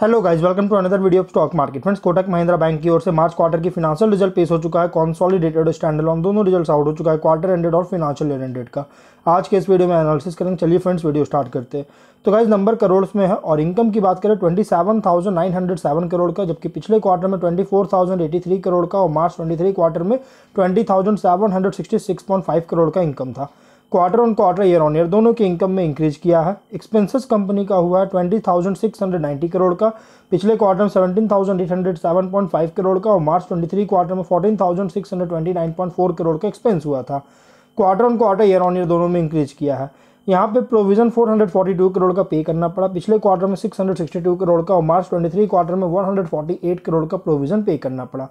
hello guys welcome to another video of stock market friends Kotak Mahindra bank की ओर से March quarter की financial result पेश हो चुका है कॉन्सोलिडेटेड और स्टैंडलॉन दोनों रिजल्ट आउट हो चुका है क्वार्टर एंडेड और फिनाशियल एंडेड का आज के इस वीडियो में एनालिसिस करेंगे चलिए फ्रेंड्स वीडियो स्टार्ट करते हैं तो गाइज नंबर करोड़ में है और इनकम की बात करें twenty seven nine hundred seven crore का जबकि पिछले क्वार्टर में twenty four eighty three crore का और मार्च ट्वेंटी थ्री क्वार्टर में twenty thousand seven hundred sixty six point five crore का इनकम था quarter on quarter year on year दोनों की इनकम में इंक्रीज किया है एक्सपेंसेस कंपनी का हुआ है twenty thousand six hundred ninety crore का पिछले क्वार्टर में seventeen thousand eight hundred seven point five crore का और मार्च ट्वेंटी थ्री क्वार्टर में fourteen thousand six hundred twenty nine point four crore का एक्सपेंस हुआ था quarter on quarter year on year दोनों में इंक्रीज किया है यहाँ पे प्रोविजन 442 करोड़ का पे करना पड़ा पिछले क्वार्टर में 662 करोड़ का और मार्च 23 क्वार्टर में 148 करोड़ का प्रोविजन पे करना पड़ा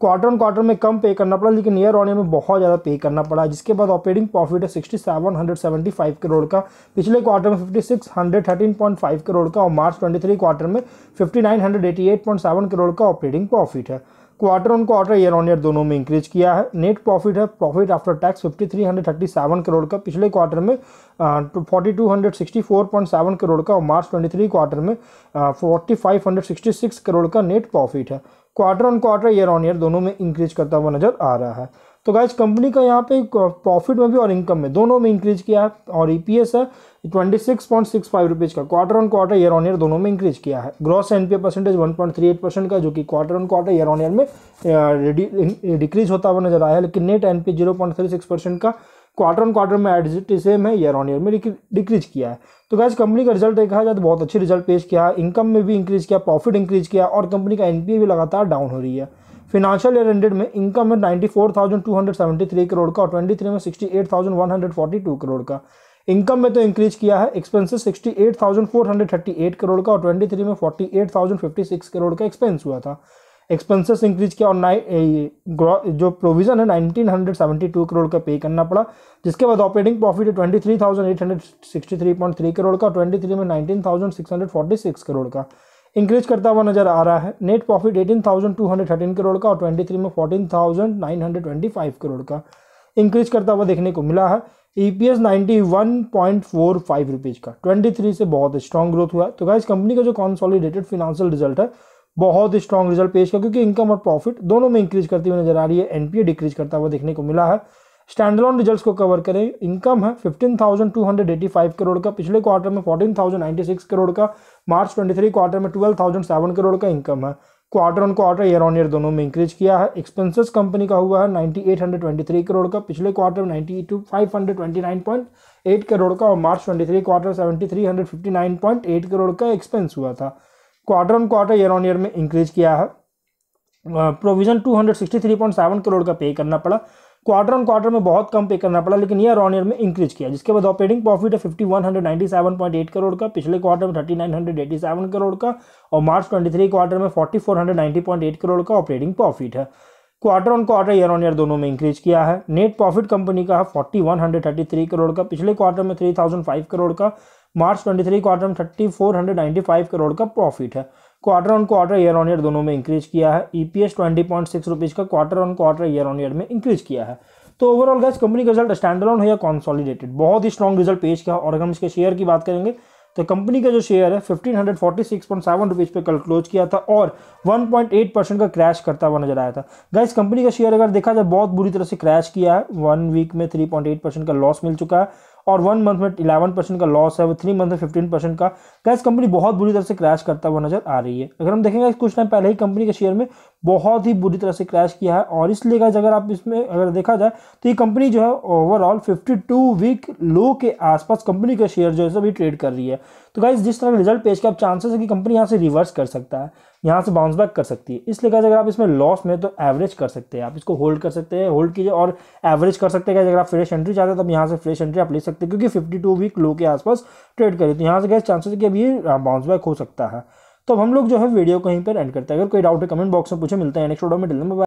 क्वार्टर ऑन क्वार्टर में कम पे करना पड़ा लेकिन ईयर ऑन ईयर में बहुत ज़्यादा पे करना पड़ा जिसके बाद ऑपरेटिंग प्रॉफिट है sixty seven hundred seventy five crore का पिछले क्वार्टर में fifty six hundred thirteen point five crore का और मार्च ट्वेंटी थ्री क्वार्टर में fifty nine hundred eighty eight point seven crore का ऑपरेटिंग प्रॉफिट है quarter on quarter year on year दोनों में इंक्रीज किया है नेट प्रॉफिट है profit after tax fifty three hundred thirty seven crore का पिछले क्वार्टर में forty two hundred sixty four point seven crore का और मार्च ट्वेंटी थ्री क्वार्टर में forty five hundred sixty six crore का नेट प्रॉफिट है quarter on quarter year on year दोनों में इंक्रीज करता हुआ नजर आ रहा है तो गाइज कंपनी का यहाँ पे प्रॉफिट uh, में भी और इनकम में दोनों में इंक्रीज किया है और ई पी एस है twenty six point six five rupees का quarter on quarter year on year दोनों में इंक्रीज किया है gross N P A percentage one point three eight percent का जो कि quarter on quarter year on year में डिक्रीज uh, होता हुआ नजर आया है लेकिन net N P zero point three six percent का क्वार्टर ऑन क्वार्टर में एडिजिटी सेम है ईयर ऑन ईयर में डिक्रीज किया है तो गैस कंपनी का रिजल्ट देखा जाए तो बहुत अच्छी रिजल्ट पेश किया है इनकम में भी इंक्रीज किया प्रॉफिट इंक्रीज किया और कंपनी का ए भी लगातार डाउन हो रही है फिनेंशियल ईयर एंडेड में इनकम है 94,273 करोड़ का और 23 में 68,142 करोड़ का इनकम में तो इंक्रीज किया है एक्सपेंसेस 68,438 करोड़ का और 23 में 48,056 करोड़ का एक्सपेंस हुआ था एक्सपेंसेस इंक्रीज किया और नाइन जो प्रोविज़न है 1972 करोड़ का पे करना पड़ा जिसके बाद ऑपरेटिंग प्रॉफिट है 23,863.3 करोड़ का और 23 में 19,646 करोड़ का इंक्रीज करता हुआ नजर आ रहा है net profit eighteen thousand two thirteen crore का और ट्वेंटी थ्री में thousand nine hundred twenty five crore का इंक्रीज करता हुआ देखने को मिला है E P S ninety one point four five rupees का ट्वेंटी थ्री से बहुत स्ट्रॉन्ग ग्रोथ हुआ है तो इस कंपनी का जो कॉन्सॉलिडेटेड फिनेंशियल रिजल्ट है बहुत स्ट्रॉन्ग रिजल्ट पेश किया क्योंकि इनकम और प्रॉफिट दोनों में इंक्रीज करती हुई नजर आ रही है एनपीए डिक्रीज करता हुआ देखने को मिला है स्टैंडलॉन रिजल्ट्स को कवर करें इनकम है 15,285 करोड़ का पिछले क्वार्टर में 14,096 करोड़ का मार्च 23 क्वार्टर में 12,007 करोड़ का इनकम है quarter on quarter year on year दोनों में इंक्रीज किया है एक्सपेंसेस कंपनी का हुआ है 9823 करोड़ का पिछले क्वार्टर में 92529.8 करोड़ का और March twenty quarter seventy crore का एक्सपेंस हुआ था quarter on quarter year on year में इंक्रीज किया है प्रोविजन टू करोड़ का पे करना पड़ा क्वार्टर ऑन क्वार्टर में बहुत कम पे करना पड़ा लेकिन ईयर ऑन ईयर में इंक्रीज किया जिसके बाद ऑपरेटिंग प्रॉफिट है fifty one hundred seven point eight crore का पिछले क्वार्टर में thirty nine hundred eighty seven crore का और मार्च ट्वेंटी थ्री क्वार्टर में forty four hundred point eight crore का ऑपरेटिंग प्रॉफिट है quarter on quarter year on year दोनों में इंक्रीज किया है नेट प्रॉफिट कंपनी का है forty one hundred thirty three crore का पिछले क्वार्टर में थ्री थाउजेंड फाइव करोड़ का मार्च ट्वेंटी थ्री क्वार्टर में thirty four hundred ninety five crore का प्रॉफिट है quarter on quarter year on year दोनों में इंक्रीज किया है E P S twenty point six rupees का quarter on quarter year on year में इंक्रीज किया है तो ओवरऑल गैस कंपनी का रिजल्ट स्टैंडर्ड हो या कॉन्सॉलीडेटेड बहुत ही स्ट्रॉन्ग रिजल्ट पेश किया और अगर हम इसके शेयर की बात करेंगे तो कंपनी का जो शेयर है fifteen hundred forty six point seven rupees पे कल क्लोज किया था और वन पॉइंट एट परसेंट का क्रैश करता हुआ नजर आया था गाइस कंपनी का शेयर अगर देखा जाए बहुत बुरी तरह से क्रैश किया है वन वीक में थ्री पॉइंट एट परसेंट का लॉस मिल चुका है और वन मंथ में इलेवन परसेंट का लॉस है वो थ्री मंथ में फिफ्टीन परसेंट का गैस कंपनी बहुत बुरी तरह से क्रैश करता हुआ नजर आ रही है अगर हम देखेंगे कुछ टाइम पहले ही कंपनी के शेयर में बहुत ही बुरी तरह से क्रैश किया है और इसलिए गैस अगर आप इसमें अगर देखा जाए तो ये कंपनी जो है ओवरऑल फिफ्टी वीक लो के आसपास कंपनी के शेयर जो है सभी ट्रेड कर रही है तो गाइज जिस तरह रिजल्ट पेश किया आप चांसेस है कि कंपनी यहाँ से रिवर्स कर सकता है यहाँ से बाउंस बैक कर सकती है इसलिए गाइज अगर आप इसमें लॉस में तो एवरेज कर सकते हैं आप इसको होल्ड कर सकते हैं होल्ड कीजिए और एवरेज कर सकते हैं अगर आप फ्रेश एंट्री चाहते हैं तो यहाँ से फ्रेश एंट्री आप ले सकते हैं क्योंकि फिफ्टी टू वीक लो के आसपास ट्रेड करें तो यहाँ से गैस चांसेस कि अभी बाउंस हाँ, बैक हो सकता है तो हम लोग जो है वीडियो कहीं पर एंड करते हैं अगर कोई डाउट है कमेंट बॉक्स में पूछे मिलते हैं नेक्स्ट वीडियो में डिल